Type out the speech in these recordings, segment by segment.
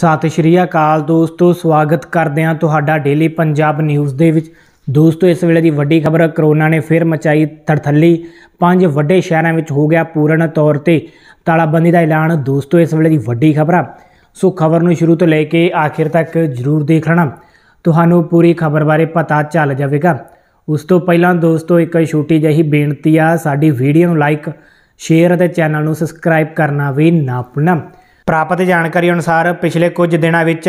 ਸਤਿ ਸ਼੍ਰੀ ਅਕਾਲ ਦੋਸਤੋ ਸਵਾਗਤ ਕਰਦੇ ਹਾਂ ਤੁਹਾਡਾ ਡੇਲੀ ਪੰਜਾਬ ਨਿਊਜ਼ ਦੇ ਵਿੱਚ ਦੋਸਤੋ ਇਸ ਵੇਲੇ ਦੀ ਵੱਡੀ ਖਬਰ ਕਰੋਨਾ ਨੇ ਫਿਰ ਮਚਾਈ ਥੜਥੱਲੀ ਪੰਜ ਵੱਡੇ ਸ਼ਹਿਰਾਂ ਵਿੱਚ ਹੋ ਗਿਆ ਪੂਰਨ ਤੌਰ ਤੇ ਤਾਲਾਬੰਦੀ ਦਾ ਐਲਾਨ ਦੋਸਤੋ ਇਸ ਵੇਲੇ ਦੀ ਵੱਡੀ ਖਬਰ ਆ ਸੋ ਖਬਰ ਨੂੰ ਸ਼ੁਰੂ ਤੋਂ ਲੈ ਕੇ ਆਖਿਰ ਤੱਕ ਜ਼ਰੂਰ ਦੇਖ ਲੈਣਾ ਤੁਹਾਨੂੰ ਪੂਰੀ ਖਬਰ ਬਾਰੇ ਪਤਾ ਚੱਲ ਜਾਵੇਗਾ ਉਸ ਤੋਂ ਪਹਿਲਾਂ ਦੋਸਤੋ ਇੱਕ ਛੋਟੀ ਜਿਹੀ ਬੇਨਤੀ ਆ ਸਾਡੀ ਵੀਡੀਓ ਨੂੰ ਲਾਈਕ ਸ਼ੇਅਰ ਅਤੇ ਚੈਨਲ ਨੂੰ ਸਬਸਕ੍ਰਾਈਬ ਕਰਨਾ ਵੀ ਨਾ ਭੁੱਲਣਾ ਪ੍ਰਾਪਤ ਜਾਣਕਾਰੀ ਅਨੁਸਾਰ ਪਿਛਲੇ ਕੁਝ ਦਿਨਾਂ ਵਿੱਚ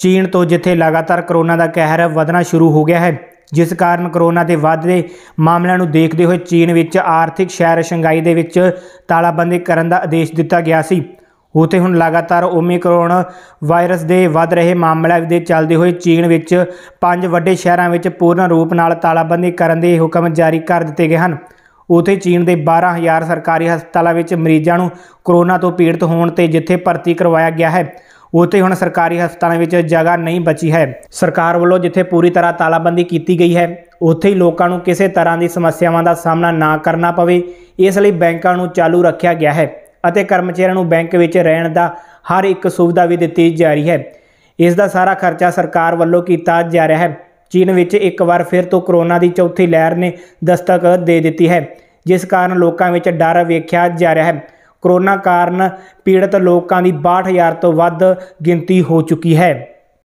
ਚੀਨ ਤੋਂ ਜਿੱਥੇ ਲਗਾਤਾਰ ਕਰੋਨਾ ਦਾ ਕਹਿਰ ਵਧਣਾ ਸ਼ੁਰੂ ਹੋ ਗਿਆ ਹੈ ਜਿਸ ਕਾਰਨ ਕਰੋਨਾ ਦੇ ਵਾਧੇ ਮਾਮਲਿਆਂ ਨੂੰ ਦੇਖਦੇ ਹੋਏ ਚੀਨ ਵਿੱਚ ਆਰਥਿਕ ਸ਼ਹਿਰ ਸ਼ੰਘਾਈ ਦੇ ਵਿੱਚ ਤਾਲਾਬੰਦੀ ਕਰਨ ਦਾ ਆਦੇਸ਼ ਦਿੱਤਾ ਗਿਆ ਸੀ ਉਥੇ ਹੁਣ ਲਗਾਤਾਰ ਓਮਿਕਰੋਨ ਵਾਇਰਸ ਦੇ ਵੱਧ ਰਹੇ ਮਾਮਲਿਆਂ ਦੇ ਚੱਲਦੇ ਹੋਏ ਚੀਨ ਵਿੱਚ ਪੰਜ ਵੱਡੇ ਸ਼ਹਿਰਾਂ ਵਿੱਚ ਪੂਰਨ ਰੂਪ ਨਾਲ ਤਾਲਾਬੰਦੀ ਕਰਨ ਦੇ ਹੁਕਮ ਜਾਰੀ ਕਰ ਦਿੱਤੇ ਗਏ ਹਨ ਉਥੇ ਚੀਨ ਦੇ 12000 ਸਰਕਾਰੀ ਹਸਪਤਾਲਾਂ ਵਿੱਚ ਮਰੀਜ਼ਾਂ ਨੂੰ ਕਰੋਨਾ ਤੋਂ ਪੀੜਤ ਹੋਣ ਤੇ ਜਿੱਥੇ ਭਰਤੀ ਕਰਵਾਇਆ ਗਿਆ ਹੈ ਉਥੇ ਹੁਣ ਸਰਕਾਰੀ ਹਸਪਤਾਲਾਂ ਵਿੱਚ ਜਗ੍ਹਾ ਨਹੀਂ ਬਚੀ ਹੈ ਸਰਕਾਰ ਵੱਲੋਂ ਜਿੱਥੇ ਪੂਰੀ ਤਰ੍ਹਾਂ ਤਾਲਾਬੰਦੀ ਕੀਤੀ ਗਈ ਹੈ ਉਥੇ ਹੀ ਲੋਕਾਂ ਨੂੰ ਕਿਸੇ ਤਰ੍ਹਾਂ ਦੀ ਸਮੱਸਿਆਵਾਂ ਦਾ ਸਾਹਮਣਾ ਨਾ ਕਰਨਾ ਪਵੇ ਇਸ ਲਈ ਬੈਂਕਾਂ ਨੂੰ ਚਾਲੂ ਰੱਖਿਆ ਗਿਆ ਹੈ ਅਤੇ ਕਰਮਚਾਰੀਆਂ ਨੂੰ ਬੈਂਕ ਵਿੱਚ ਰਹਿਣ ਦਾ ਹਰ ਇੱਕ ਸੁਵਿਧਾ ਵੀ ਦਿੱਤੀ ਜਾ ਰਹੀ ਹੈ ਇਸ ਦਾ ਸਾਰਾ ਖਰਚਾ ਸਰਕਾਰ ਵੱਲੋਂ ਕੀਤਾ ਜਾ ਰਿਹਾ ਹੈ ਚੀਨ ਵਿੱਚ ਇੱਕ ਵਾਰ ਫਿਰ ਤੋਂ ਕਰੋਨਾ ਦੀ ਚੌਥੀ ਲਹਿਰ ਨੇ ਦਸਤਕ ਦੇ ਦਿੱਤੀ ਹੈ ਜਿਸ ਕਾਰਨ ਲੋਕਾਂ ਵਿੱਚ ਡਰ ਵੇਖਿਆ ਜਾ ਰਿਹਾ ਹੈ ਕਰੋਨਾ ਕਾਰਨ ਪੀੜਤ ਲੋਕਾਂ ਦੀ 62000 ਤੋਂ ਵੱਧ ਗਿਣਤੀ ਹੋ ਚੁੱਕੀ ਹੈ